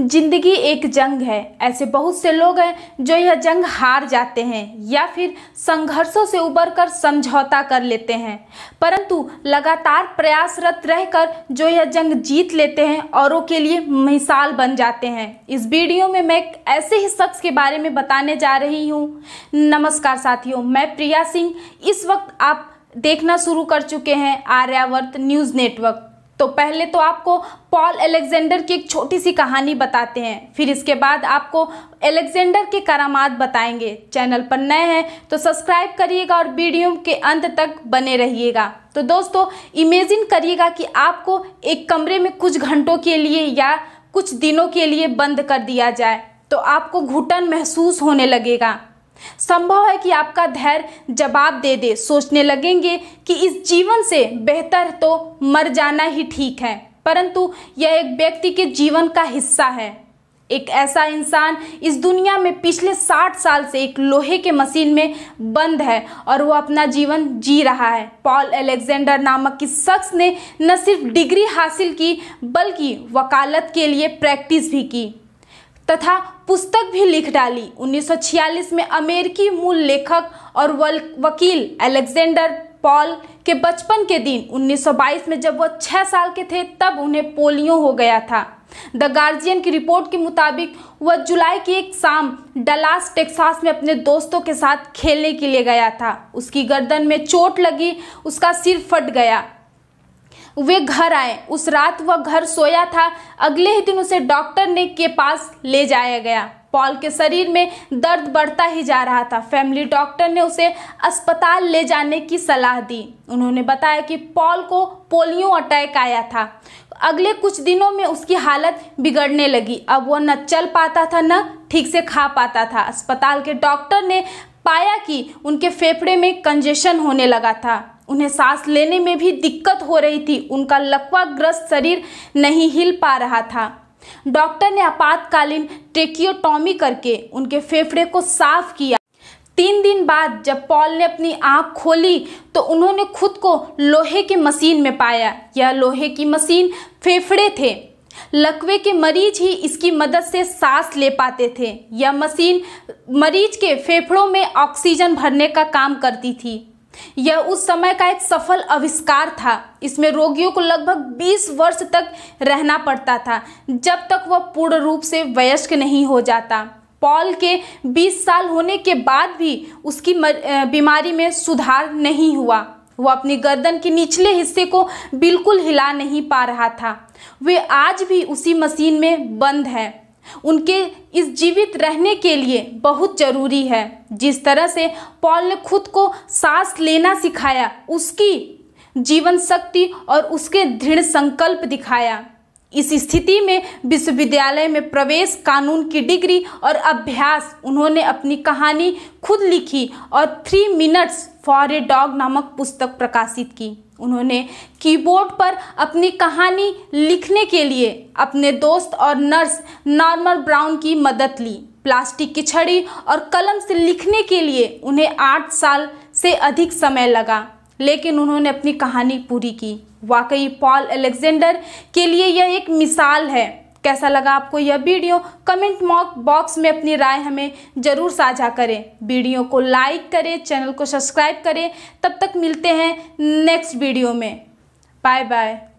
जिंदगी एक जंग है ऐसे बहुत से लोग हैं जो यह जंग हार जाते हैं या फिर संघर्षों से उबर कर समझौता कर लेते हैं परंतु लगातार प्रयासरत रहकर जो यह जंग जीत लेते हैं औरों के लिए मिसाल बन जाते हैं इस वीडियो में मैं एक ऐसे ही शख्स के बारे में बताने जा रही हूँ नमस्कार साथियों मैं प्रिया सिंह इस वक्त आप देखना शुरू कर चुके हैं आर्यावर्त न्यूज़ नेटवर्क तो पहले तो आपको पॉल एलेक्जेंडर की एक छोटी सी कहानी बताते हैं फिर इसके बाद आपको एलेक्जेंडर के करामात बताएंगे चैनल पर नए हैं तो सब्सक्राइब करिएगा और वीडियो के अंत तक बने रहिएगा तो दोस्तों इमेजिन करिएगा कि आपको एक कमरे में कुछ घंटों के लिए या कुछ दिनों के लिए बंद कर दिया जाए तो आपको घुटन महसूस होने लगेगा संभव है कि आपका धैर्य जवाब दे दे सोचने लगेंगे कि इस जीवन से बेहतर तो मर जाना ही ठीक है परंतु यह एक व्यक्ति के जीवन का हिस्सा है एक ऐसा इंसान इस दुनिया में पिछले साठ साल से एक लोहे के मशीन में बंद है और वो अपना जीवन जी रहा है पॉल एलेक्जेंडर नामक किस शख्स ने न सिर्फ डिग्री हासिल की बल्कि वकालत के लिए प्रैक्टिस भी की तथा पुस्तक भी लिख डाली 1946 में अमेरिकी मूल लेखक और वकील अलेक्जेंडर पॉल के बचपन के दिन 1922 में जब वह छः साल के थे तब उन्हें पोलियो हो गया था द गार्जियन की रिपोर्ट के मुताबिक वह जुलाई की एक शाम डलास टेक्सास में अपने दोस्तों के साथ खेलने के लिए गया था उसकी गर्दन में चोट लगी उसका सिर फट गया वे घर आए उस रात वह घर सोया था अगले ही दिन उसे डॉक्टर ने के पास ले जाया गया पॉल के शरीर में दर्द बढ़ता ही जा रहा था फैमिली डॉक्टर ने उसे अस्पताल ले जाने की सलाह दी उन्होंने बताया कि पॉल को पोलियो अटैक आया था अगले कुछ दिनों में उसकी हालत बिगड़ने लगी अब वह न चल पाता था न ठीक से खा पाता था अस्पताल के डॉक्टर ने पाया कि उनके फेफड़े में कंजेशन होने लगा था उन्हें सांस लेने में भी दिक्कत हो रही थी उनका लकवाग्रस्त शरीर नहीं हिल पा रहा था डॉक्टर ने आपातकालीन टेकियोटॉमी करके उनके फेफड़े को साफ किया तीन दिन बाद जब पॉल ने अपनी आंख खोली तो उन्होंने खुद को लोहे की मशीन में पाया यह लोहे की मशीन फेफड़े थे लकवे के मरीज ही इसकी मदद से सांस ले पाते थे यह मशीन मरीज के फेफड़ों में ऑक्सीजन भरने का काम करती थी यह उस समय का एक सफल आविष्कार था इसमें रोगियों को लगभग 20 वर्ष तक रहना पड़ता था जब तक वह पूर्ण रूप से वयस्क नहीं हो जाता पॉल के 20 साल होने के बाद भी उसकी बीमारी में सुधार नहीं हुआ वह अपनी गर्दन के निचले हिस्से को बिल्कुल हिला नहीं पा रहा था वे आज भी उसी मशीन में बंद हैं उनके इस जीवित रहने के लिए बहुत ज़रूरी है जिस तरह से पॉल ने खुद को सांस लेना सिखाया उसकी जीवन शक्ति और उसके दृढ़ संकल्प दिखाया इस स्थिति में विश्वविद्यालय में प्रवेश कानून की डिग्री और अभ्यास उन्होंने अपनी कहानी खुद लिखी और three minutes for a dog नामक पुस्तक प्रकाशित की उन्होंने कीबोर्ड पर अपनी कहानी लिखने के लिए अपने दोस्त और नर्स नॉर्मल ब्राउन की मदद ली प्लास्टिक की छड़ी और कलम से लिखने के लिए उन्हें आठ साल से अधिक समय लगा लेकिन उन्होंने अपनी कहानी पूरी की वाकई पॉल अलेक्जेंडर के लिए यह एक मिसाल है कैसा लगा आपको यह वीडियो कमेंट बॉक्स में अपनी राय हमें ज़रूर साझा करें वीडियो को लाइक करें चैनल को सब्सक्राइब करें तब तक मिलते हैं नेक्स्ट वीडियो में बाय बाय